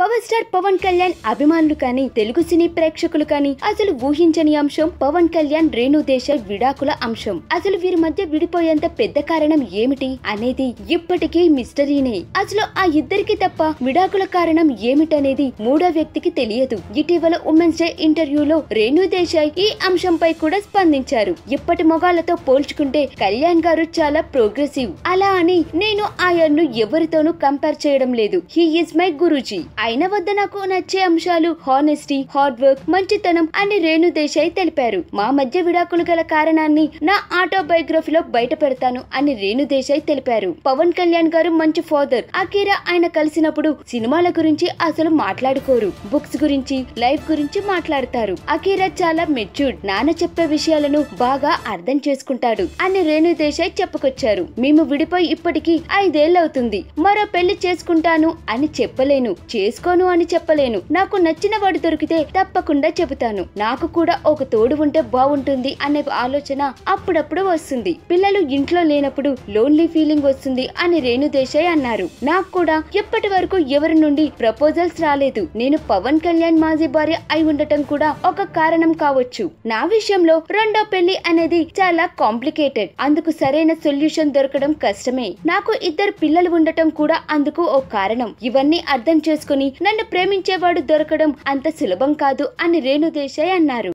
power star Pawan Kalyan అభిమానులు కానీ తెలుగు సినీ ప్రేక్షకులు కానీ అసలు ఊహించని అంశం పవన్ కళ్యాణ్ రేణు దేశాయ్ విడాకుల అంశం అసలు వీరి మధ్య విడిపోయేంత పెద్ద కారణం ఏమిటి అనేది ఇప్పటికీ మిస్టరీనే అసలు ఆ ఇద్దరికి తప్ప విడాకుల కారణం ఏమిటనేది మూడో వ్యక్తికి తెలియదు ఇటీవల ఉమెన్స్ డే ఇంటర్వ్యూలో రేణు దేశాయ్ ఈ అంశంపై కూడా స్పందించారు ఇప్పటి మొగాళ్లతో పోల్చుకుంటే కళ్యాణ్ గారు చాలా ప్రోగ్రెసివ్ అలా అని నేను ఆయన్ను ఎవరితోనూ కంపేర్ చేయడం లేదు హీ ఈస్ మై గురూజీ ఆయన వద్ద నాకు నచ్చే అంశాలు హానెస్టీ హార్డ్ వర్క్ మంచితనం అని రేణు దేశాయ్ తెలిపారు మా మధ్య విడాకులు గల కారణాన్ని నా ఆటోబయోగ్రఫీలో బయట పెడతాను అని రేణు దేశాయ్ తెలిపారు పవన్ కళ్యాణ్ గారు మంచి ఫాదర్ అఖీరా ఆయన కలిసినప్పుడు సినిమాల గురించి అసలు మాట్లాడుకోరు బుక్స్ గురించి లైఫ్ గురించి మాట్లాడతారు అఖీరా చాలా మెచ్యూర్డ్ నాన్న చెప్పే విషయాలను బాగా అర్థం చేసుకుంటాడు అని రేణు దేశాయ్ చెప్పుకొచ్చారు మేము విడిపోయి ఇప్పటికీ ఐదేళ్లవుతుంది మరో పెళ్లి చేసుకుంటాను అని చెప్పలేను చేసు చేసుకోను అని చెప్పలేను నాకు నచ్చిన వాడు దొరికితే తప్పకుండా చెబుతాను నాకు కూడా ఒక తోడు ఉంటే బాగుంటుంది అనే ఆలోచన అప్పుడప్పుడు వస్తుంది పిల్లలు ఇంట్లో లేనప్పుడు లోన్లీ ఫీలింగ్ వస్తుంది అని రేణు దేశాయ్ అన్నారు నాకు కూడా ఇప్పటి వరకు ఎవరి నుండి ప్రపోజల్స్ రాలేదు నేను పవన్ కళ్యాణ్ మాజీ భార్య అయి ఉండటం కూడా ఒక కారణం కావచ్చు నా విషయంలో రెండో పెళ్లి అనేది చాలా కాంప్లికేటెడ్ అందుకు సరైన సొల్యూషన్ దొరకడం కష్టమే నాకు ఇద్దరు పిల్లలు ఉండటం కూడా అందుకు ఓ కారణం ఇవన్నీ అర్థం చేసుకుని నన్ను ప్రేమించేవాడు దొరకడం అంత సులభం కాదు అని రేణు దేశాయ్ అన్నారు